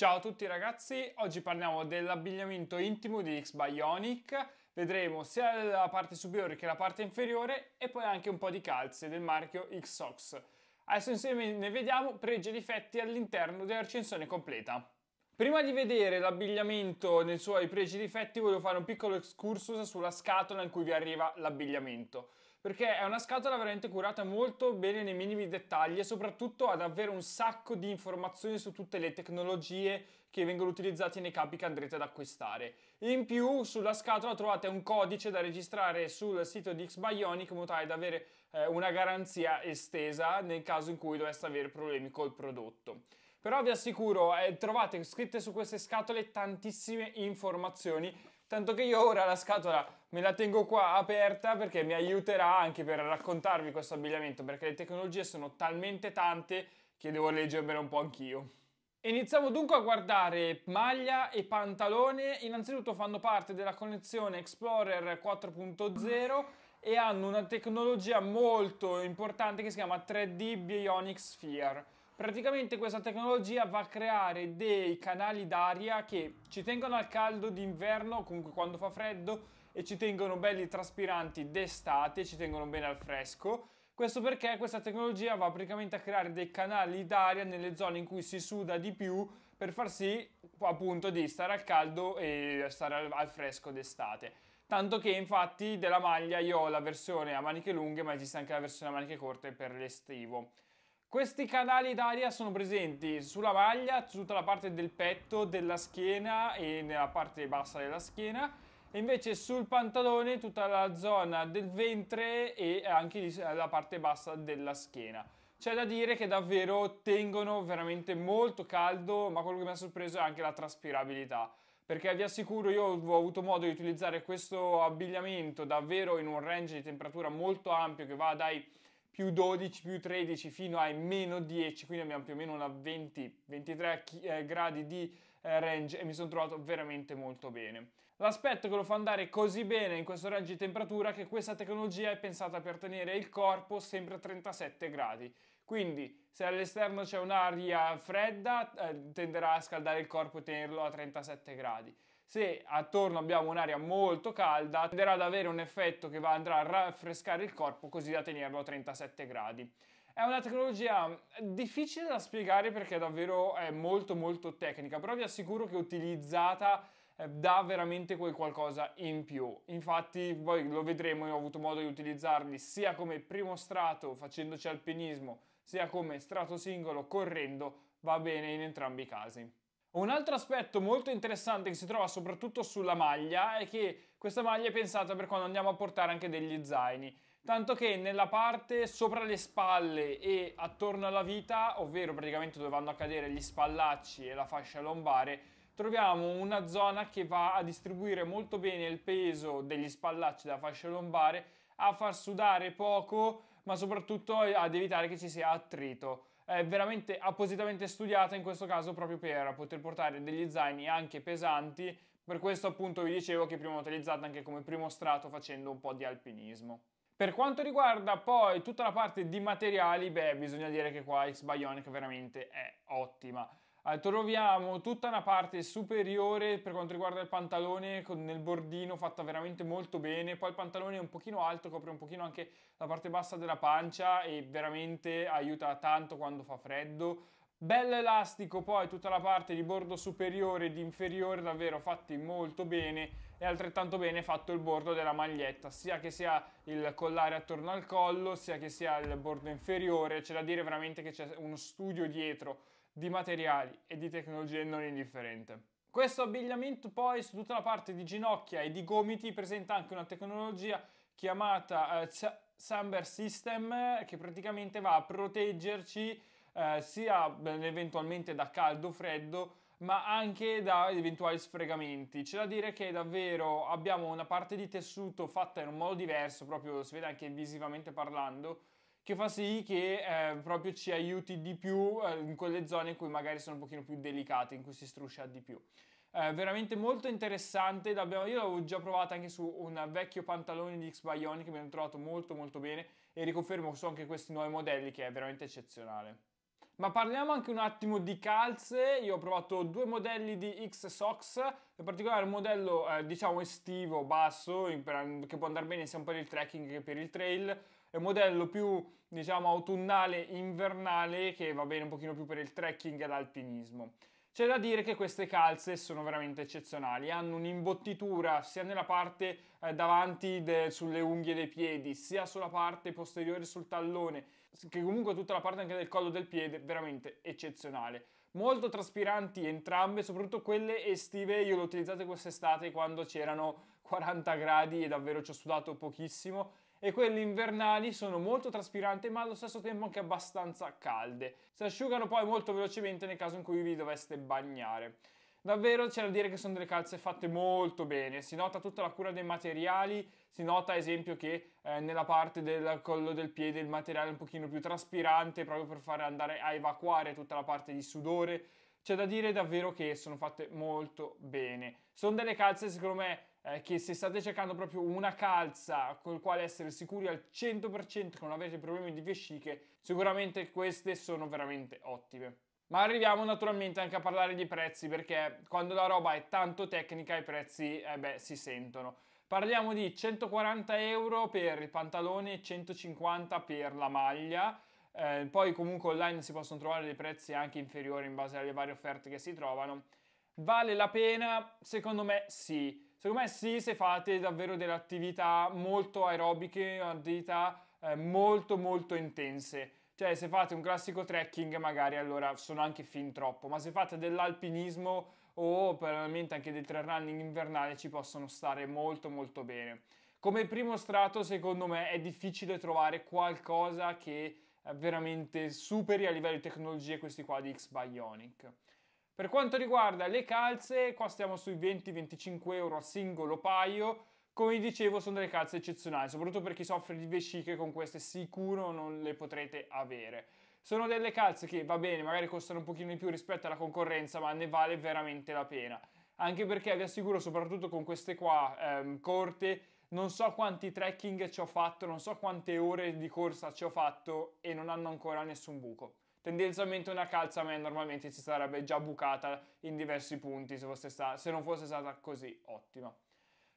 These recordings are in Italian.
Ciao a tutti ragazzi, oggi parliamo dell'abbigliamento intimo di X Bionic, vedremo sia la parte superiore che la parte inferiore e poi anche un po' di calze del marchio X-Sox. Adesso insieme ne vediamo pregi e difetti all'interno della recensione completa. Prima di vedere l'abbigliamento nei suoi pregi e difetti voglio fare un piccolo excursus sulla scatola in cui vi arriva l'abbigliamento perché è una scatola veramente curata molto bene nei minimi dettagli e soprattutto ha davvero un sacco di informazioni su tutte le tecnologie che vengono utilizzate nei capi che andrete ad acquistare. In più sulla scatola trovate un codice da registrare sul sito di Xbionic in modo tale da avere eh, una garanzia estesa nel caso in cui doveste avere problemi col prodotto. Però vi assicuro, eh, trovate scritte su queste scatole tantissime informazioni Tanto che io ora la scatola me la tengo qua aperta perché mi aiuterà anche per raccontarvi questo abbigliamento, perché le tecnologie sono talmente tante che devo leggermela un po' anch'io. Iniziamo dunque a guardare maglia e pantalone, innanzitutto fanno parte della collezione Explorer 4.0 e hanno una tecnologia molto importante che si chiama 3D Bionic Sphere Praticamente questa tecnologia va a creare dei canali d'aria che ci tengono al caldo d'inverno, comunque quando fa freddo, e ci tengono belli traspiranti d'estate, ci tengono bene al fresco. Questo perché questa tecnologia va praticamente a creare dei canali d'aria nelle zone in cui si suda di più per far sì appunto di stare al caldo e stare al, fresco d'estate. Tanto che infatti della maglia io ho la versione a maniche lunghe ma esiste anche la versione a maniche corte per l'estivo. Questi canali d'aria sono presenti sulla maglia, tutta la parte del petto, della schiena e nella parte bassa della schiena. E invece sul pantalone tutta la zona del ventre e anche la parte bassa della schiena. C'è da dire che davvero tengono veramente molto caldo, ma quello che mi ha sorpreso è anche la traspirabilità perché vi assicuro io ho avuto modo di utilizzare questo abbigliamento davvero in un range di temperatura molto ampio che va dai più 12, più 13 fino ai meno 10, quindi abbiamo più o meno una 20-23 eh, gradi di eh, range e mi sono trovato veramente molto bene. L'aspetto che lo fa andare così bene in questo range di temperatura è che questa tecnologia è pensata per tenere il corpo sempre a 37 gradi. Quindi se all'esterno c'è un'aria fredda eh, tenderà a scaldare il corpo e tenerlo a 37 gradi. Se attorno abbiamo un'aria molto calda, tenderà ad avere un effetto che andrà a raffrescare il corpo così da tenerlo a 37 gradi. È una tecnologia difficile da spiegare perché davvero è molto molto tecnica, però vi assicuro che utilizzata eh, dà veramente quel qualcosa in più. Infatti poi lo vedremo, io ho avuto modo di utilizzarli sia come primo strato facendoci alpinismo, sia come strato singolo correndo, va bene in entrambi i casi. Un altro aspetto molto interessante che si trova soprattutto sulla maglia è che questa maglia è pensata per quando andiamo a portare anche degli zaini, tanto che nella parte sopra le spalle e attorno alla vita, ovvero praticamente dove vanno a cadere gli spallacci e la fascia lombare, troviamo una zona che va a distribuire molto bene il peso degli spallacci della fascia lombare, a far sudare poco, ma soprattutto ad evitare che ci sia attrito eh, veramente appositamente studiata in questo caso proprio per poter portare degli zaini anche pesanti, per questo appunto vi dicevo che prima ho utilizzato anche come primo strato facendo un po' di alpinismo. Per quanto riguarda poi tutta la parte di materiali, beh bisogna dire che qua X-Bionic veramente è ottima troviamo tutta una parte superiore per quanto riguarda il pantalone con, nel bordino fatta veramente molto bene poi il pantalone è un pochino alto copre un pochino anche la parte bassa della pancia e veramente aiuta tanto quando fa freddo Bello elastico poi tutta la parte di bordo superiore ed inferiore davvero fatti molto bene e altrettanto bene fatto il bordo della maglietta sia che sia il collare attorno al collo sia che sia il bordo inferiore c'è da dire veramente che c'è uno studio dietro di materiali e di tecnologie non indifferente. Questo abbigliamento poi su tutta la parte di ginocchia e di gomiti presenta anche una tecnologia chiamata eh, Samber System che praticamente va a proteggerci eh, sia eventualmente da caldo o freddo ma anche da eventuali sfregamenti. C'è da dire che davvero abbiamo una parte di tessuto fatta in un modo diverso, proprio si vede anche visivamente parlando, che fa sì che eh, proprio ci aiuti di più eh, in quelle zone in cui magari sono un pochino più delicate, in cui si struscia di più. Eh, veramente molto interessante, io l'avevo già provata anche su un vecchio pantalone di X Bionic che mi hanno trovato molto molto bene e riconfermo su anche questi nuovi modelli che è veramente eccezionale. Ma parliamo anche un attimo di calze, io ho provato due modelli di X Socks, in particolare un modello eh, diciamo estivo, basso, in, per, che può andare bene sia un po' per il trekking che per il trail, è un modello più diciamo autunnale, invernale che va bene un pochino più per il trekking e l'alpinismo C'è da dire che queste calze sono veramente eccezionali, hanno un'imbottitura sia nella parte eh, davanti de, sulle unghie dei piedi, sia sulla parte posteriore sul tallone, che comunque tutta la parte anche del collo del piede, veramente eccezionale. Molto traspiranti entrambe, soprattutto quelle estive, io le ho utilizzate quest'estate quando c'erano 40 gradi e davvero ci ho sudato pochissimo e quelle invernali sono molto traspiranti ma allo stesso tempo anche abbastanza calde. Si asciugano poi molto velocemente nel caso in cui vi doveste bagnare. Davvero c'è da dire che sono delle calze fatte molto bene, si nota tutta la cura dei materiali, si nota ad esempio che eh, nella parte del collo del piede il materiale è un pochino più traspirante proprio per fare andare a evacuare tutta la parte di sudore, c'è da dire davvero che sono fatte molto bene. Sono delle calze secondo me eh, che se state cercando proprio una calza col quale essere sicuri al 100% che non avete problemi di vesciche, sicuramente queste sono veramente ottime. Ma arriviamo naturalmente anche a parlare di prezzi perché quando la roba è tanto tecnica i prezzi eh beh, si sentono. Parliamo di 140 euro per il pantalone e 150 per la maglia. Eh, poi comunque online si possono trovare dei prezzi anche inferiori in base alle varie offerte che si trovano. Vale la pena? Secondo me sì. Secondo me sì, se fate davvero delle attività molto aerobiche, attività eh, molto molto intense. Cioè se fate un classico trekking magari allora sono anche fin troppo, ma se fate dell'alpinismo o probabilmente anche del trail running invernale ci possono stare molto molto bene. Come primo strato secondo me è difficile trovare qualcosa che veramente superi a livello di tecnologie questi qua di X-Bionic. Per quanto riguarda le calze, qua stiamo sui 20-25 euro a singolo paio. Come dicevo, sono delle calze eccezionali, soprattutto per chi soffre di vesciche, con queste sicuro non le potrete avere. Sono delle calze che, va bene, magari costano un pochino di più rispetto alla concorrenza, ma ne vale veramente la pena. Anche perché, vi assicuro, soprattutto con queste qua ehm, corte, non so quanti trekking ci ho fatto, non so quante ore di corsa ci ho fatto e non hanno ancora nessun buco. Tendenzialmente una calza a me normalmente si sarebbe già bucata in diversi punti se, fosse stata, se non fosse stata così ottima.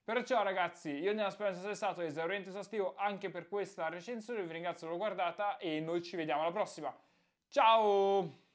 Perciò ragazzi, io nella speranza di essere stato esauriente e esaustivo anche per questa recensione, vi ringrazio per l'ho guardata e noi ci vediamo alla prossima. Ciao!